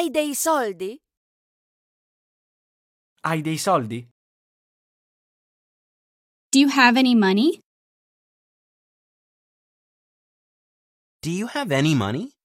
Hai dei soldi? Hai dei soldi? Do you have any money? Do you have any money?